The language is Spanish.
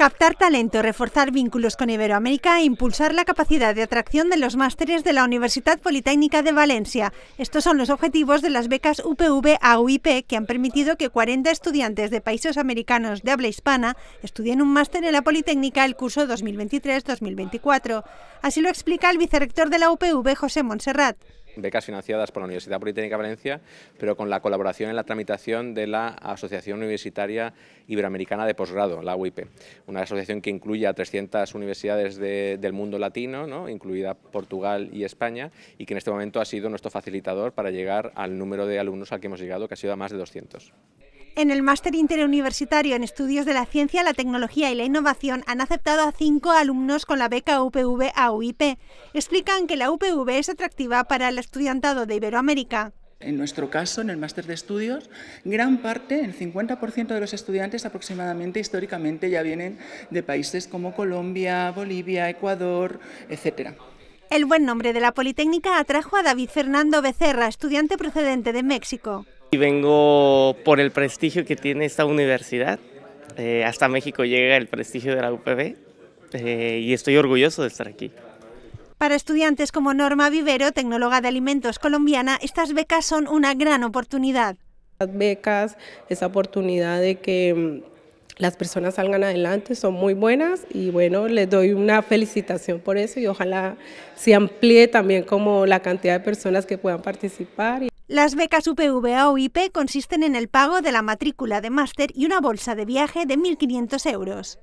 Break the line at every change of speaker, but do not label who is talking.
Captar talento, reforzar vínculos con Iberoamérica e impulsar la capacidad de atracción de los másteres de la Universidad Politécnica de Valencia. Estos son los objetivos de las becas UPV auip que han permitido que 40 estudiantes de países americanos de habla hispana estudien un máster en la Politécnica el curso 2023-2024. Así lo explica el vicerrector de la UPV, José Montserrat
becas financiadas por la Universidad Politécnica de Valencia, pero con la colaboración en la tramitación de la Asociación Universitaria Iberoamericana de Posgrado, la UIPE, una asociación que incluye a 300 universidades del mundo latino, incluida Portugal y España, y que en este momento ha sido nuestro facilitador para llegar al número de alumnos al que hemos llegado, que ha sido a más de 200.
En el Máster Interuniversitario en Estudios de la Ciencia, la Tecnología y la Innovación han aceptado a cinco alumnos con la beca UPV auip Explican que la UPV es atractiva para el estudiantado de Iberoamérica.
En nuestro caso,
en el máster de estudios, gran parte, el 50% de los estudiantes aproximadamente históricamente
ya vienen de países como Colombia, Bolivia, Ecuador, etc. El buen nombre de la Politécnica atrajo a David Fernando Becerra, estudiante procedente de México.
Y vengo por el prestigio que tiene esta universidad. Eh, hasta México llega el prestigio de la UPB eh, y estoy orgulloso de estar aquí.
Para estudiantes como Norma Vivero, tecnóloga de alimentos colombiana, estas becas son una gran oportunidad.
Las becas, esa oportunidad de que mm, las personas salgan adelante, son muy buenas y bueno, les doy una felicitación por eso y ojalá se amplíe también como la cantidad de personas que puedan participar.
Las becas UPVA o IP consisten en el pago de la matrícula de máster y una bolsa de viaje de 1.500 euros.